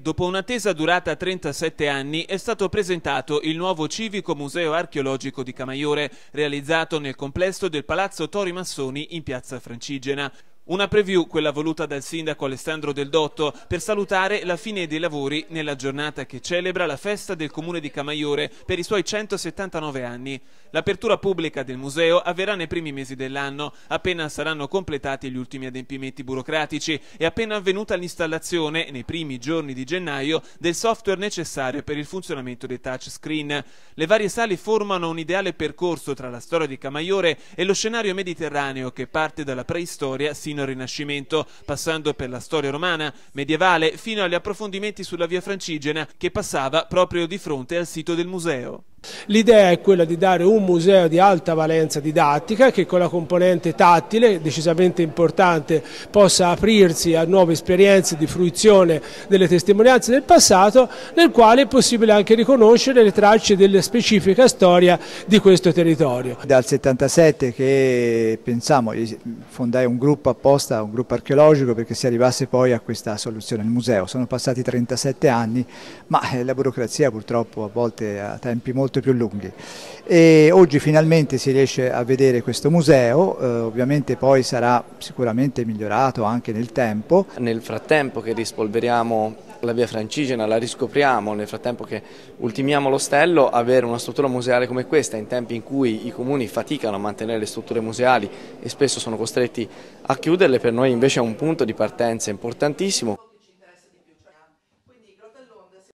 Dopo un'attesa durata 37 anni è stato presentato il nuovo Civico Museo Archeologico di Camaiore, realizzato nel complesso del Palazzo Tori Massoni in piazza Francigena. Una preview, quella voluta dal sindaco Alessandro Del Dotto, per salutare la fine dei lavori nella giornata che celebra la festa del comune di Camaiore per i suoi 179 anni. L'apertura pubblica del museo avverrà nei primi mesi dell'anno, appena saranno completati gli ultimi adempimenti burocratici e appena avvenuta l'installazione, nei primi giorni di gennaio, del software necessario per il funzionamento dei touchscreen. Le varie sale formano un ideale percorso tra la storia di Camaiore e lo scenario mediterraneo che parte dalla preistoria sino fino al Rinascimento, passando per la storia romana, medievale, fino agli approfondimenti sulla via francigena che passava proprio di fronte al sito del museo. L'idea è quella di dare un museo di alta valenza didattica che con la componente tattile, decisamente importante, possa aprirsi a nuove esperienze di fruizione delle testimonianze del passato, nel quale è possibile anche riconoscere le tracce della specifica storia di questo territorio. Dal 77 che pensiamo, fondai un gruppo apposta, un gruppo archeologico perché si arrivasse poi a questa soluzione, il museo. Sono passati 37 anni, ma eh, la burocrazia purtroppo a volte a tempi molto molto più lunghi. E oggi finalmente si riesce a vedere questo museo, eh, ovviamente poi sarà sicuramente migliorato anche nel tempo. Nel frattempo che rispolveriamo la via francigena, la riscopriamo, nel frattempo che ultimiamo l'ostello, avere una struttura museale come questa in tempi in cui i comuni faticano a mantenere le strutture museali e spesso sono costretti a chiuderle, per noi invece è un punto di partenza importantissimo.